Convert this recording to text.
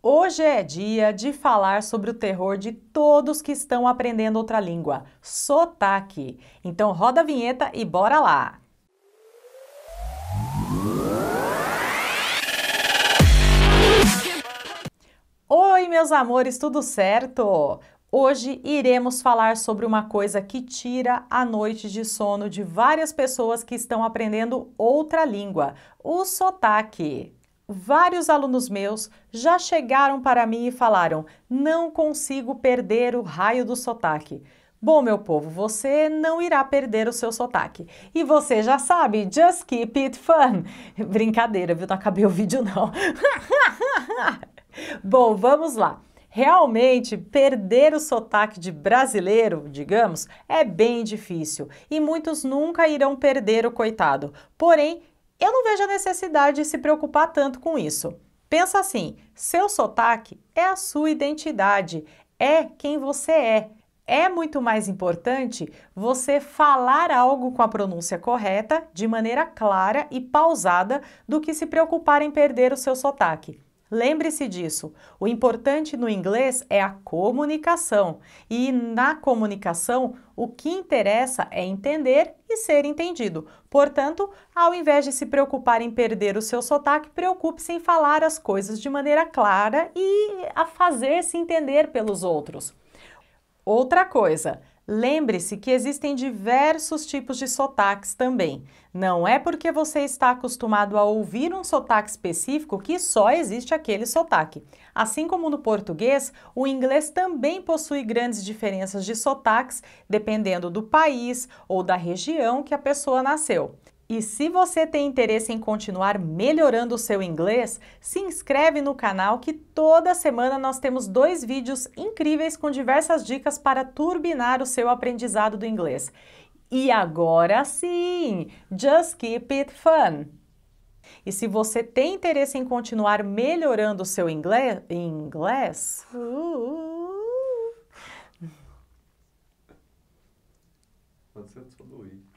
Hoje é dia de falar sobre o terror de todos que estão aprendendo outra língua, sotaque. Então roda a vinheta e bora lá! Oi, meus amores, tudo certo? Hoje iremos falar sobre uma coisa que tira a noite de sono de várias pessoas que estão aprendendo outra língua, o sotaque. Vários alunos meus já chegaram para mim e falaram: não consigo perder o raio do sotaque. Bom, meu povo, você não irá perder o seu sotaque. E você já sabe, just keep it fun. Brincadeira, viu? Não acabei o vídeo, não. Bom, vamos lá. Realmente, perder o sotaque de brasileiro, digamos, é bem difícil e muitos nunca irão perder o coitado. Porém, eu não vejo a necessidade de se preocupar tanto com isso. Pensa assim: seu sotaque é a sua identidade, é quem você é. É muito mais importante você falar algo com a pronúncia correta, de maneira clara e pausada, do que se preocupar em perder o seu sotaque. Lembre-se disso, o importante no inglês é a comunicação, e na comunicação o que interessa é entender e ser entendido. Portanto, ao invés de se preocupar em perder o seu sotaque, preocupe-se em falar as coisas de maneira clara e a fazer-se entender pelos outros. Outra coisa, Lembre-se que existem diversos tipos de sotaques também. Não é porque você está acostumado a ouvir um sotaque específico que só existe aquele sotaque. Assim como no português, o inglês também possui grandes diferenças de sotaques dependendo do país ou da região que a pessoa nasceu. E se você tem interesse em continuar melhorando o seu inglês, se inscreve no canal que toda semana nós temos dois vídeos incríveis com diversas dicas para turbinar o seu aprendizado do inglês. E agora sim, just keep it fun! E se você tem interesse em continuar melhorando o seu inglês, inglês uh, uh. Pode